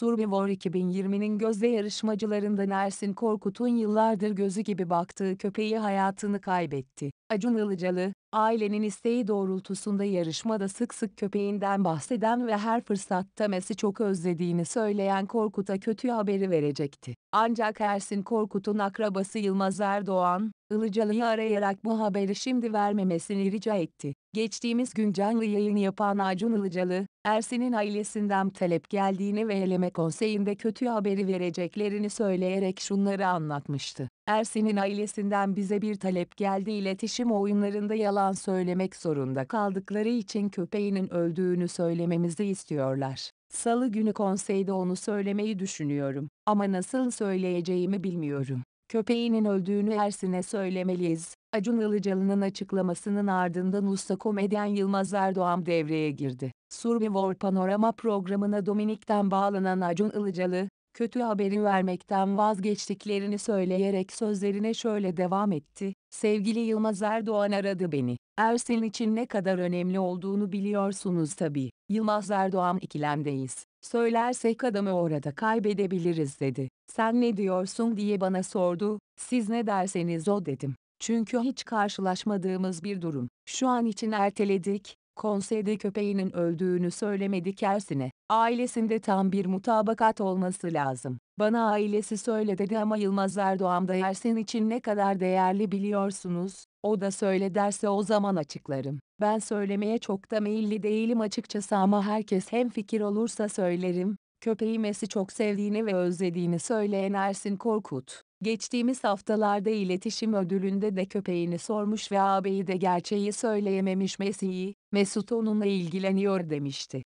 Survivor 2020'nin gözde yarışmacılarından Ersin Korkut'un yıllardır gözü gibi baktığı köpeği hayatını kaybetti. Acun Ilıcalı, ailenin isteği doğrultusunda yarışmada sık sık köpeğinden bahseden ve her fırsatta Mes'i çok özlediğini söyleyen Korkut'a kötü haberi verecekti. Ancak Ersin Korkut'un akrabası Yılmaz Erdoğan, Ilıcalı'yı arayarak bu haberi şimdi vermemesini rica etti. Geçtiğimiz gün canlı yayın yapan Acun Ilıcalı, Ersin'in ailesinden talep geldiğini ve eleme konseyinde kötü haberi vereceklerini söyleyerek şunları anlatmıştı. Ersin'in ailesinden bize bir talep geldi iletişim oyunlarında yalan söylemek zorunda kaldıkları için köpeğinin öldüğünü söylememizi istiyorlar. Salı günü konseyde onu söylemeyi düşünüyorum ama nasıl söyleyeceğimi bilmiyorum köpeğinin öldüğünü Ersin'e söylemeliyiz. Acun Ilıcalı'nın açıklamasının ardından usta komedyen Yılmaz Erdoğan devreye girdi. Survivor Panorama programına Dominik'ten bağlanan Acun Ilıcalı, kötü haberi vermekten vazgeçtiklerini söyleyerek sözlerine şöyle devam etti. Sevgili Yılmaz Erdoğan aradı beni. Ersin için ne kadar önemli olduğunu biliyorsunuz tabii. Yılmaz Erdoğan ikilemdeyiz. Söylersek adamı orada kaybedebiliriz dedi. Sen ne diyorsun diye bana sordu. Siz ne derseniz o dedim. Çünkü hiç karşılaşmadığımız bir durum. Şu an için erteledik. Konseyde köpeğinin öldüğünü söylemedik Ersin'e ailesinde tam bir mutabakat olması lazım. Bana ailesi söyle dedi ama Yılmaz Erdoğan da için ne kadar değerli biliyorsunuz, o da söyle derse o zaman açıklarım. Ben söylemeye çok da meyilli değilim açıkçası ama herkes hem fikir olursa söylerim. Köpeği Mes'i çok sevdiğini ve özlediğini söyleyen Ersin Korkut, geçtiğimiz haftalarda iletişim ödülünde de köpeğini sormuş ve ağabeyi de gerçeği söyleyememiş Mesih'i, Mesut onunla ilgileniyor demişti.